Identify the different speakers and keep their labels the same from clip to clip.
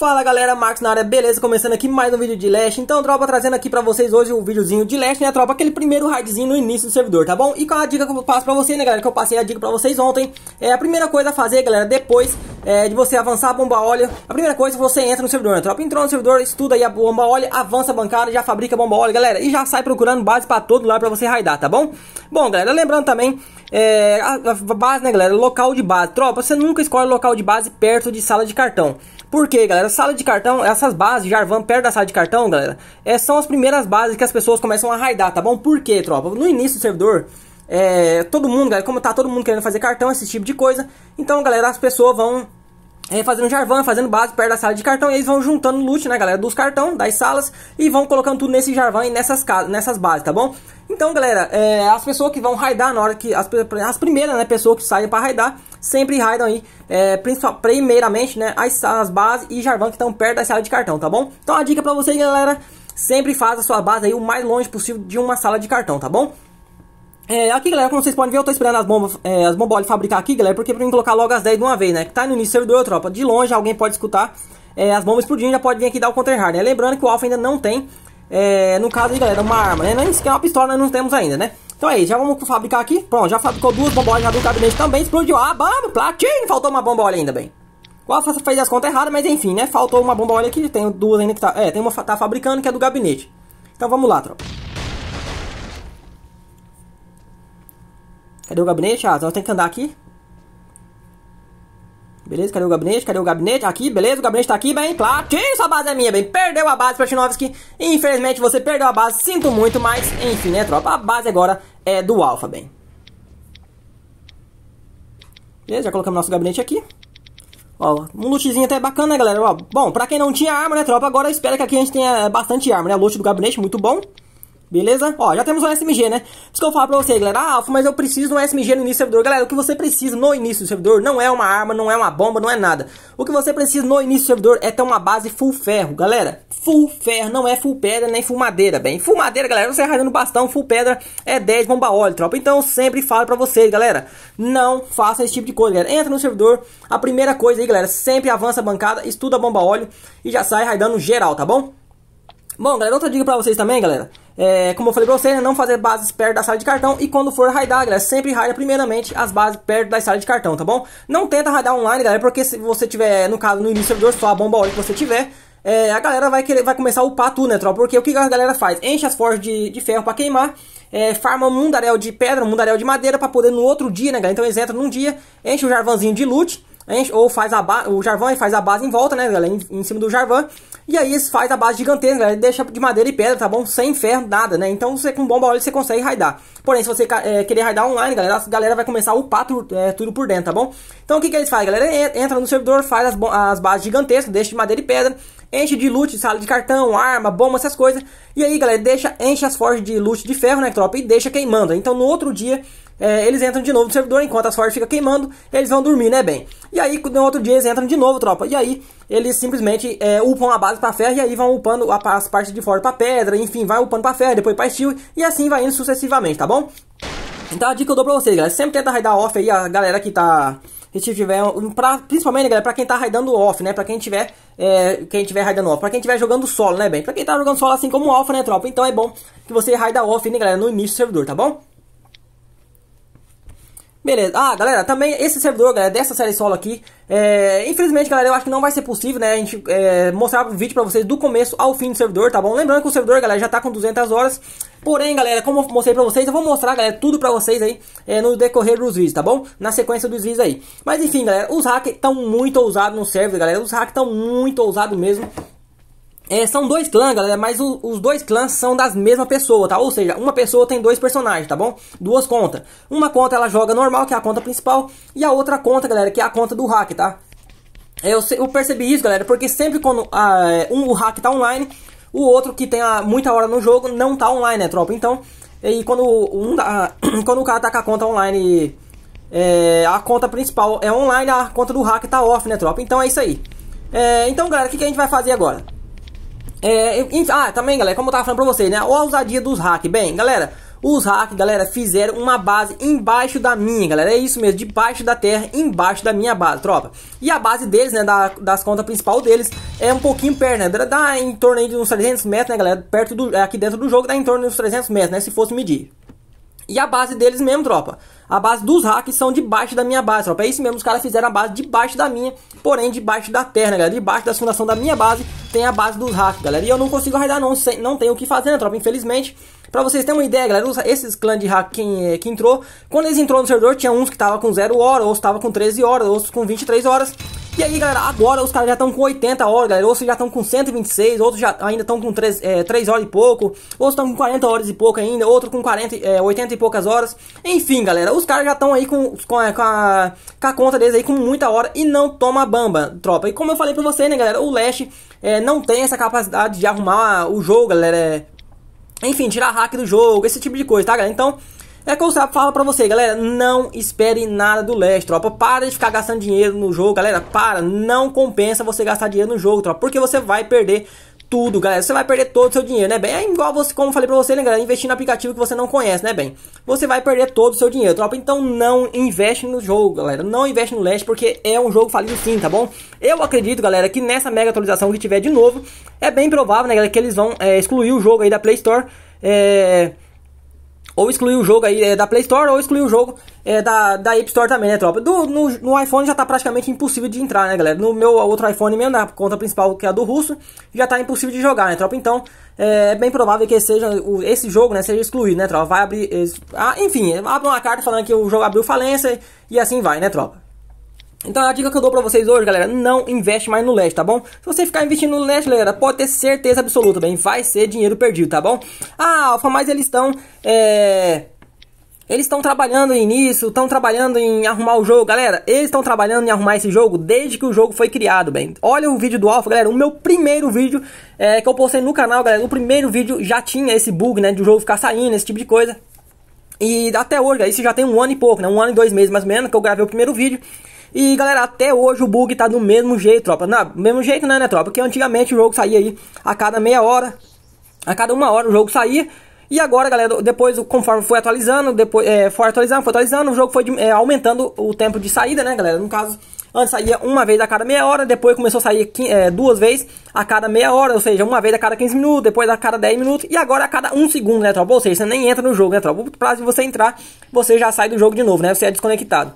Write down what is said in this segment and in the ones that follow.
Speaker 1: Fala galera, Marcos na área, beleza? Começando aqui mais um vídeo de Lash. Então, tropa, trazendo aqui pra vocês hoje o videozinho de Lash, né, tropa? Aquele primeiro raidzinho no início do servidor, tá bom? E com a dica que eu passo pra vocês, né, galera? Que eu passei a dica pra vocês ontem. É a primeira coisa a fazer, galera, depois é, de você avançar a bomba óleo. A primeira coisa você entra no servidor, né, tropa? Entrou no servidor, estuda aí a bomba óleo, avança a bancada, já fabrica a bomba óleo, galera. E já sai procurando base pra todo lado pra você raidar, tá bom? Bom, galera, lembrando também é, a, a, base, né, galera? Local de base. Tropa, você nunca escolhe local de base perto de sala de cartão. Por quê, galera? Sala de cartão, essas bases, Jarvan perto da sala de cartão, galera, é, são as primeiras bases que as pessoas começam a raidar, tá bom? Por quê, tropa? No início do servidor, é, todo mundo, galera, como tá todo mundo querendo fazer cartão, esse tipo de coisa, então, galera, as pessoas vão é, fazendo jarvan, fazendo base perto da sala de cartão, e eles vão juntando loot, né, galera, dos cartão, das salas, e vão colocando tudo nesse jarvan e nessas, nessas bases, tá bom? Então, galera, é, as pessoas que vão raidar na hora que... As, as primeiras, né, pessoas que saem para raidar, sempre raidam aí, é, primeiramente, né, as, as bases e jarvan que estão perto da sala de cartão, tá bom? Então, a dica pra vocês, galera, sempre faz a sua base aí o mais longe possível de uma sala de cartão, tá bom? É, aqui, galera, como vocês podem ver, eu tô esperando as bombas, é, as bombolas fabricar aqui, galera, porque pra mim colocar logo as 10 de uma vez, né? Que tá no início do servidor, tropa. De longe, alguém pode escutar é, as bombas explodindo, já pode vir aqui dar o counter-hard, né? Lembrando que o Alpha ainda não tem, é, no caso aí, galera, uma arma, né? Nem sequer uma pistola nós não temos ainda, né? Então é isso, já vamos fabricar aqui. Pronto, já fabricou duas bombolas já do gabinete também, explodiu. Ah, bamba platino, faltou uma bombola ainda, bem. O Alpha fez as contas erradas, mas enfim, né? Faltou uma bombola aqui, tem duas ainda que tá... É, tem uma tá fabricando que é do gabinete. Então vamos lá, tropa. Cadê o gabinete? Ah, nós então temos que andar aqui. Beleza, cadê o gabinete? Cadê o gabinete? Aqui, beleza, o gabinete tá aqui, bem, claro. Que isso, base é minha, bem. Perdeu a base, Pratinovski, Infelizmente, você perdeu a base, sinto muito, mas, enfim, né, tropa? A base agora é do Alpha, bem. Beleza, já colocamos nosso gabinete aqui. Ó, um lootzinho até bacana, né, galera? Ó, bom, pra quem não tinha arma, né, tropa, agora espera que aqui a gente tenha bastante arma, né? O loot do gabinete, muito bom. Beleza? Ó, já temos um SMG, né? Isso que eu falo pra você, galera. Ah, Alfa, mas eu preciso de um SMG no início do servidor. Galera, o que você precisa no início do servidor não é uma arma, não é uma bomba, não é nada. O que você precisa no início do servidor é ter uma base full ferro, galera. Full ferro, não é full pedra nem full madeira, bem. Full madeira, galera, você rajando bastão, full pedra é 10 bomba óleo, tropa. Então, eu sempre falo pra vocês, galera, não faça esse tipo de coisa, galera. Entra no servidor, a primeira coisa aí, galera, sempre avança a bancada, estuda a bomba óleo e já sai raidando geral, tá bom? Bom, galera, outra dica pra vocês também, galera. É, como eu falei pra vocês, né, não fazer bases perto da sala de cartão. E quando for raidar, galera, sempre raida primeiramente as bases perto da sala de cartão, tá bom? Não tenta raidar online, galera, porque se você tiver, no caso, no início do servidor, só a bomba óleo que você tiver, é, a galera vai, querer, vai começar a upar tudo, né, tropa? Porque o que a galera faz? Enche as forjas de, de ferro para queimar, é, farma um mundaréu de pedra, um mundaréu de madeira para poder no outro dia, né, galera? Então eles entram num dia, enche o jarvanzinho de loot gente, ou faz a o Jarvan faz a base em volta, né, galera, em, em, cima do Jarvan, e aí faz a base gigantesca, galera, deixa de madeira e pedra, tá bom? Sem ferro, nada, né? Então você com bomba óleo você consegue raidar. Porém, se você é, querer raidar online, galera, a galera vai começar a upar tu, é, tudo por dentro, tá bom? Então o que, que eles fazem, galera? Entra no servidor, faz as, as bases gigantescas, deixa de madeira e pedra, enche de loot, sala de cartão, arma, bomba, essas coisas. E aí, galera, deixa, enche as forjas de loot de ferro, né, tropa? E deixa queimando. Então, no outro dia, é, eles entram de novo no servidor, enquanto as forjas fica queimando, eles vão dormir, né, bem? E aí, no outro dia, eles entram de novo, tropa. E aí, eles simplesmente é, upam a base pra ferro, e aí vão upando a, as partes de fora pra pedra, enfim, vai upando pra ferro, depois pra steel, e assim vai indo sucessivamente, tá bom? Então a dica que eu dou pra vocês, galera, sempre tenta raidar off aí a galera que tá... Se tiver, pra, principalmente, galera, pra quem tá raidando off, né? Pra quem tiver, é, quem tiver raidando off. Pra quem tiver jogando solo, né, bem? Pra quem tá jogando solo assim como alfa, né, tropa? Então é bom que você raida off, né, galera, no início do servidor, tá bom? Beleza. Ah, galera, também esse servidor, galera, dessa série solo aqui, é... infelizmente, galera, eu acho que não vai ser possível, né, a gente é... mostrar o vídeo pra vocês do começo ao fim do servidor, tá bom? Lembrando que o servidor, galera, já tá com 200 horas, porém, galera, como eu mostrei pra vocês, eu vou mostrar, galera, tudo pra vocês aí é, no decorrer dos vídeos, tá bom? Na sequência dos vídeos aí. Mas, enfim, galera, os hackers estão muito ousados no servidor, galera, os hackers estão muito ousados mesmo, é, são dois clãs, galera, mas o, os dois clãs são das mesma pessoa, tá? Ou seja, uma pessoa tem dois personagens, tá bom? Duas contas. Uma conta ela joga normal, que é a conta principal, e a outra conta, galera, que é a conta do hack, tá? É, eu, eu percebi isso, galera, porque sempre quando a, ah, é, um, o hack tá online, o outro que tem a, muita hora no jogo não tá online, né, tropa? Então, e quando, um, a, quando o cara tá com a conta online, é, a conta principal é online, a conta do hack tá off, né, tropa? Então é isso aí. É, então, galera, o que, que a gente vai fazer agora? É, ah, também, galera, como eu tava falando pra vocês, né? A ousadia dos hack. Bem, galera, os hacks, galera, fizeram uma base embaixo da minha, galera. É isso mesmo, debaixo da terra, embaixo da minha base, tropa. E a base deles, né, da, das contas principal deles, é um pouquinho perto, né? Dá em torno aí de uns 300 metros, né, galera? Perto do, é, aqui dentro do jogo dá em torno de uns 300 metros, né? Se fosse medir. E a base deles mesmo, tropa. A base dos hacks são debaixo da minha base, tropa. É isso mesmo, os caras fizeram a base debaixo da minha, porém debaixo da terra, né, galera? Debaixo da fundação da minha base tem a base dos hacks, galera. E eu não consigo raidar, não, sem, não tenho o que fazer, né, tropa? Infelizmente. Pra vocês terem uma ideia, galera, esses clãs de hack que, eh, que entrou, quando eles entrou no servidor, tinha uns que tava com 0 hora, outros tava com 13 horas, outros com 23 horas. E aí, galera, agora os caras já estão com 80 horas, galera. Outros já estão com 126, outros já ainda estão com 3, é, 3 horas e pouco. Outros estão com 40 horas e pouco ainda, outro com 40, é, 80 e poucas horas. Enfim, galera, os caras já estão aí com, com, a, com, a, com, a, conta deles aí com muita hora e não toma bamba, tropa. E como eu falei pra vocês, né, galera, o Leste eh, é, não tem essa capacidade de arrumar o jogo, galera. Eh. enfim, tirar hack do jogo, esse tipo de coisa, tá, galera? Então... É que eu falo pra você, galera, não espere nada do leste, tropa. Para de ficar gastando dinheiro no jogo, galera. Para, não compensa você gastar dinheiro no jogo, tropa. Porque você vai perder tudo, galera. Você vai perder todo o seu dinheiro, né, bem? É igual você, como eu falei pra você, né, galera, investir no aplicativo que você não conhece, né, bem? Você vai perder todo o seu dinheiro, tropa. Então não investe no jogo, galera. Não investe no leste, porque é um jogo falido sim, tá bom? Eu acredito, galera, que nessa mega atualização que tiver de novo, é bem provável, né, galera, que eles vão é, excluir o jogo aí da Play Store. É ou excluir o jogo aí é, da Play Store, ou excluir o jogo é, da, da App Store também, né, tropa? Do, no, no, iPhone já tá praticamente impossível de entrar, né, galera? No meu outro iPhone mesmo, na conta principal, que é a do russo, já tá impossível de jogar, né, tropa? Então, é, é bem provável que seja o, esse jogo, né, seja excluído, né, tropa? Vai abrir... Ah, enfim, abre uma carta falando que o jogo abriu falência e assim vai, né, tropa? Então a dica que eu dou pra vocês hoje, galera, não investe mais no leste, tá bom? Se você ficar investindo no leste, galera, pode ter certeza absoluta, bem, vai ser dinheiro perdido, tá bom? Ah, Alfa, mas eles estão, é... Eles estão trabalhando nisso, estão trabalhando em arrumar o jogo. Galera, eles estão trabalhando em arrumar esse jogo desde que o jogo foi criado, bem. Olha o vídeo do Alpha, galera. O meu primeiro vídeo é, que eu postei no canal, galera. O primeiro vídeo já tinha esse bug, né? De o jogo ficar saindo, esse tipo de coisa. E até hoje, galera, isso já tem um ano e pouco, né? Um ano e dois meses mais ou menos, que eu gravei o primeiro vídeo. E galera, até hoje o bug tá do mesmo jeito, tropa. Não, mesmo jeito é, né, tropa? Porque antigamente o jogo saía aí a cada meia hora, a cada uma hora o jogo saía. E agora, galera, depois, conforme foi atualizando, depois é, foi atualizando, foi atualizando, o jogo foi é, aumentando o tempo de saída, né, galera? No caso, antes saía uma vez a cada meia hora, depois começou a sair é, duas vezes a cada meia hora, ou seja, uma vez a cada 15 minutos, depois a cada 10 minutos, e agora a cada um segundo, né, tropa? Ou seja, você nem entra no jogo, né, tropa? O prazo de você entrar, você já sai do jogo de novo, né? Você é desconectado.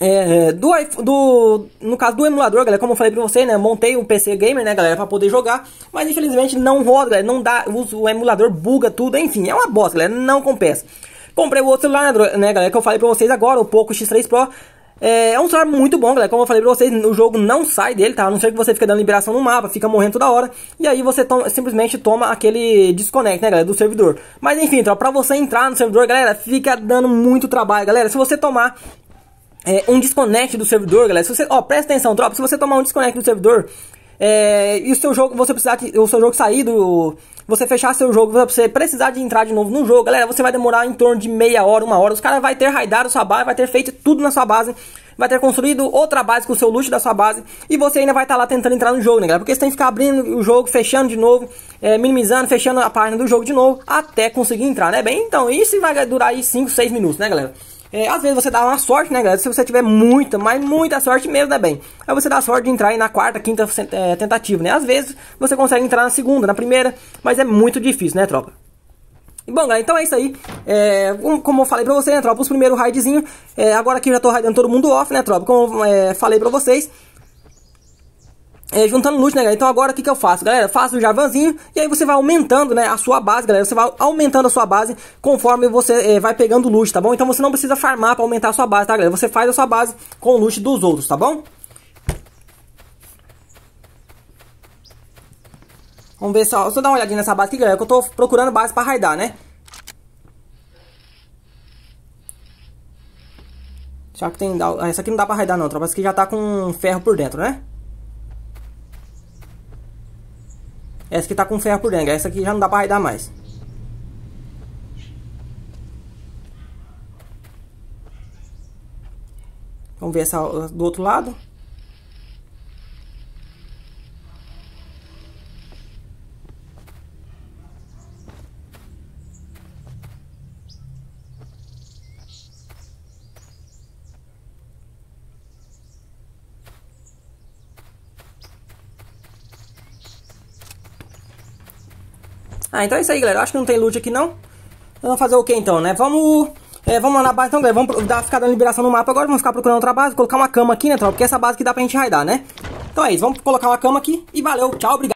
Speaker 1: É, é, do, do, no caso do emulador, galera, como eu falei pra você, né, montei um PC gamer, né, galera, pra poder jogar, mas infelizmente não roda, galera, não dá, uso, o emulador buga tudo, enfim, é uma bosta, galera, não compensa. Comprei o outro celular, né, né galera, que eu falei pra vocês agora, o Poco X3 Pro, é, é um celular muito bom, galera, como eu falei pra vocês, o jogo não sai dele, tá, a não ser que você fica dando liberação no mapa, fica morrendo toda hora, e aí você to simplesmente toma aquele desconect né, galera, do servidor. Mas enfim, então, pra você entrar no servidor, galera, fica dando muito trabalho, galera, se você tomar é, um desconecte do servidor, galera. Se você, ó, presta atenção, tropa. Se você tomar um desconecte do servidor é, e o seu jogo, você precisar que, o seu jogo sair do, você fechar seu jogo, você precisar de entrar de novo no jogo, galera, você vai demorar em torno de meia hora, uma hora. Os caras vai ter raidado sua base, vai ter feito tudo na sua base, vai ter construído outra base com o seu loot da sua base e você ainda vai estar tá lá tentando entrar no jogo, né, galera? Porque você tem que ficar abrindo o jogo, fechando de novo, é, minimizando, fechando a página do jogo de novo até conseguir entrar, né? Bem, então isso vai durar aí 5, 6 minutos, né, galera? É, às vezes você dá uma sorte, né, galera? Se você tiver muita, mas muita sorte mesmo, é bem? Aí você dá sorte de entrar aí na quarta, quinta é, tentativa, né? Às vezes você consegue entrar na segunda, na primeira, mas é muito difícil, né, tropa? E bom, galera, então é isso aí. É, como eu falei pra vocês, né, tropa? Os primeiros raidzinhos. É, agora aqui eu já tô raidando todo mundo off, né, tropa? Como eu é, falei pra vocês é, juntando loot, né, galera? Então agora o que, que eu faço, galera? Faço o javanzinho e aí você vai aumentando, né, a sua base, galera. Você vai aumentando a sua base conforme você é, vai pegando loot, tá bom? Então você não precisa farmar para aumentar a sua base, tá, galera? Você faz a sua base com o loot dos outros, tá bom? Vamos ver só, só dar uma olhadinha nessa base aqui, galera, que eu tô procurando base pra raidar, né? Já que tem... Ah, essa aqui não dá pra raidar não, tropa. Essa aqui já tá com ferro por dentro, né? Essa que tá com ferro por dentro. Essa aqui já não dá pra raidar mais. Vamos ver essa do outro lado. Ah, então é isso aí, galera. acho que não tem loot aqui, não. Então, vamos fazer o que, então, né? Vamos... É, vamos lá na base, então, galera. Vamos dar, ficar dando liberação no mapa agora. Vamos ficar procurando outra base. Colocar uma cama aqui, né, tropa? Porque essa base que dá pra gente raidar, né? Então é isso. Vamos colocar uma cama aqui. E valeu. Tchau, obrigado.